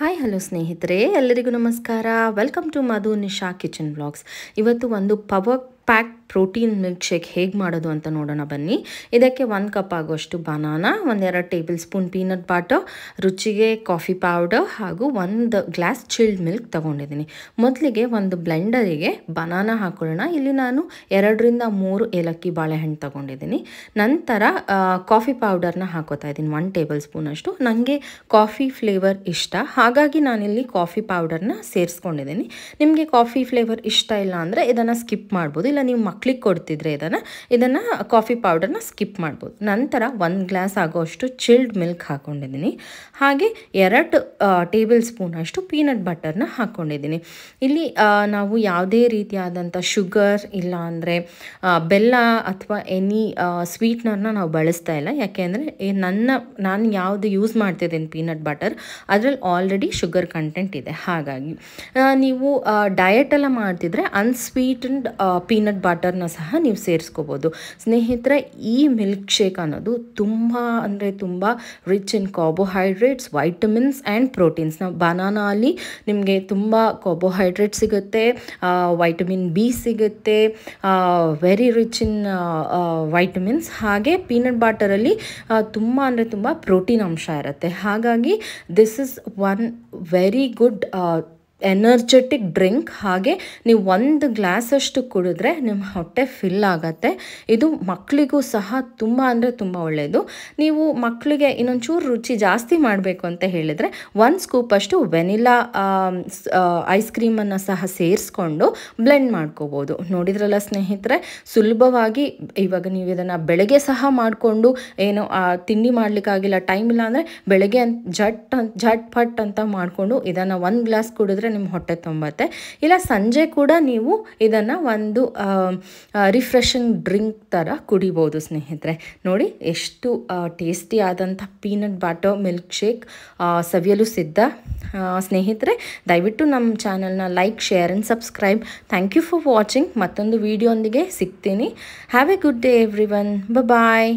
hi hello ಸ್ನೇಹಿತರೆ ಎಲ್ಲರಿಗೂ ನಮಸ್ಕಾರ welcome to Madhu Nisha kitchen blogs ಇವತ್ತು ಒಂದು power pack protein milkshake ಹೇಗೆ ಮಾಡೋದು ಅಂತ ನೋಡೋಣ ಬನ್ನಿ ಇದಕ್ಕೆ ಒಂದು ಕಪ್ ಆಗುವಷ್ಟು ಬನಾನಾ ಒಂದೆರಡು ಟೇಬಲ್ ಸ್ಪೂನ್ ಪೀನಟ್ ಬಾಟರ್ ರುಚಿಗೆ ಕಾಫಿ ಪೌಡರ್ ಹಾಗೂ ಒಂದು ಗ್ಲಾಸ್ ಚಿಲ್ಡ್ ಮಿಲ್ಕ್ ತೊಗೊಂಡಿದ್ದೀನಿ ಮೊದಲಿಗೆ ಒಂದು ಬ್ಲೆಂಡರಿಗೆ ಬನಾನಾ ಹಾಕೊಳ್ಳೋಣ ಇಲ್ಲಿ ನಾನು ಎರಡರಿಂದ ಮೂರು ಏಲಕ್ಕಿ ಬಾಳೆಹಣ್ಣು ತಗೊಂಡಿದ್ದೀನಿ ನಂತರ ಕಾಫಿ ಪೌಡರ್ನ ಹಾಕೋತಾ ಇದ್ದೀನಿ ಒನ್ ಟೇಬಲ್ ಸ್ಪೂನ್ ಅಷ್ಟು ನನಗೆ ಕಾಫಿ ಫ್ಲೇವರ್ ಇಷ್ಟ ಹಾಗಾಗಿ ನಾನಿಲ್ಲಿ ಕಾಫಿ ಪೌಡರ್ನ ಸೇರಿಸ್ಕೊಂಡಿದ್ದೀನಿ ನಿಮಗೆ ಕಾಫಿ ಫ್ಲೇವರ್ ಇಷ್ಟ ಇಲ್ಲ ಅಂದರೆ ಇದನ್ನು ಸ್ಕಿಪ್ ಮಾಡ್ಬೋದು ಇಲ್ಲ ನೀವು ಕ್ಲಿಕ್ ಕೊಡ್ತಿದ್ರೆ ಇದನ್ನು ಇದನ್ನು ಕಾಫಿ ಪೌಡರ್ನ ಸ್ಕಿಪ್ ಮಾಡ್ಬೋದು ನಂತರ ಒಂದು ಗ್ಲಾಸ್ ಆಗೋಷ್ಟು ಚಿಲ್ಡ್ ಮಿಲ್ಕ್ ಹಾಕ್ಕೊಂಡಿದ್ದೀನಿ ಹಾಗೆ ಎರಡು ಟೇಬಲ್ ಸ್ಪೂನ್ ಅಷ್ಟು ಪೀನಟ್ ಬಟರ್ನ ಹಾಕ್ಕೊಂಡಿದ್ದೀನಿ ಇಲ್ಲಿ ನಾವು ಯಾವುದೇ ರೀತಿಯಾದಂಥ ಶುಗರ್ ಇಲ್ಲ ಅಂದರೆ ಬೆಲ್ಲ ಅಥವಾ ಎನಿ ಸ್ವೀಟ್ನರ್ನ ನಾವು ಬಳಸ್ತಾ ಇಲ್ಲ ಯಾಕೆಂದರೆ ನನ್ನ ನಾನು ಯಾವುದು ಯೂಸ್ ಮಾಡ್ತಿದ್ದೀನಿ ಪೀನಟ್ ಬಟರ್ ಅದರಲ್ಲಿ ಆಲ್ರೆಡಿ ಶುಗರ್ ಕಂಟೆಂಟ್ ಇದೆ ಹಾಗಾಗಿ ನೀವು ಎಲ್ಲ ಮಾಡ್ತಿದ್ರೆ ಅನ್ಸ್ವೀಟ್ ಪೀನಟ್ ಬಟರ್ ಬಟರ್ನ ಸಹ ನೀವು ಸೇರಿಸ್ಕೋಬೋದು ಸ್ನೇಹಿತರೆ ಈ ಮಿಲ್ಕ್ ಶೇಕ್ ಅನ್ನೋದು ತುಂಬ ಅಂದರೆ ತುಂಬ rich in carbohydrates vitamins and proteins ನಾವು ಬನಾನಲ್ಲಿ ನಿಮಗೆ ತುಂಬ ಕಾರ್ಬೋಹೈಡ್ರೇಟ್ ಸಿಗುತ್ತೆ ವೈಟಮಿನ್ ಬಿ ಸಿಗುತ್ತೆ ವೆರಿ ರಿಚ್ ಇನ್ ವೈಟಮಿನ್ಸ್ ಹಾಗೆ ಪೀನಟ್ ಬಾಟರಲ್ಲಿ ತುಂಬ ಅಂದರೆ ತುಂಬ ಪ್ರೋಟೀನ್ ಅಂಶ ಇರುತ್ತೆ ಹಾಗಾಗಿ this is one very good energetic drink ಹಾಗೆ ನೀವು ಒಂದು ಗ್ಲಾಸಷ್ಟು ಕುಡಿದ್ರೆ ನಿಮ್ಮ ಹೊಟ್ಟೆ ಫಿಲ್ ಆಗತ್ತೆ ಇದು ಮಕ್ಕಳಿಗೂ ಸಹ ತುಂಬ ಅಂದರೆ ತುಂಬ ಒಳ್ಳೆಯದು ನೀವು ಮಕ್ಕಳಿಗೆ ಇನ್ನೊಂಚೂರು ರುಚಿ ಜಾಸ್ತಿ ಮಾಡಬೇಕು ಅಂತ ಹೇಳಿದರೆ ಒಂದು ಸ್ಕೂಪಷ್ಟು ವೆನಿಲಾ ಐಸ್ ಕ್ರೀಮನ್ನು ಸಹ ಸೇರಿಸ್ಕೊಂಡು ಬ್ಲೆಂಡ್ ಮಾಡ್ಕೋಬೋದು ನೋಡಿದ್ರಲ್ಲ ಸ್ನೇಹಿತರೆ ಸುಲಭವಾಗಿ ಇವಾಗ ನೀವು ಇದನ್ನು ಬೆಳಗ್ಗೆ ಸಹ ಮಾಡಿಕೊಂಡು ಏನೋ ತಿಂಡಿ ಮಾಡಲಿಕ್ಕಾಗಿಲ್ಲ ಟೈಮ್ ಇಲ್ಲ ಅಂದರೆ ಬೆಳಗ್ಗೆ ಜಟ್ ಝಟ್ ಫಟ್ ಅಂತ ಮಾಡಿಕೊಂಡು ಇದನ್ನು ಒಂದು ಗ್ಲಾಸ್ ಕುಡಿದ್ರೆ ನಿಮ್ಮ ಹೊಟ್ಟೆ ತುಂಬತ್ತೆ ಇಲ್ಲ ಸಂಜೆ ಕೂಡ ನೀವು ಇದನ್ನು ಒಂದು ರಿಫ್ರೆಶಿಂಗ್ ಡ್ರಿಂಕ್ ಥರ ಕುಡಿಬೋದು ಸ್ನೇಹಿತರೆ ನೋಡಿ ಎಷ್ಟು ಟೇಸ್ಟಿ ಆದಂಥ ಪೀನಟ್ ಬಾಟರ್ ಮಿಲ್ಕ್ ಶೇಕ್ ಸವಿಯಲು ಸಿದ್ಧ ಸ್ನೇಹಿತರೆ ದಯವಿಟ್ಟು ನಮ್ಮ ಚಾನಲ್ನ like share and subscribe thank you for watching ಮತ್ತೊಂದು ವೀಡಿಯೋಂದಿಗೆ ಸಿಗ್ತೀನಿ have a good day everyone bye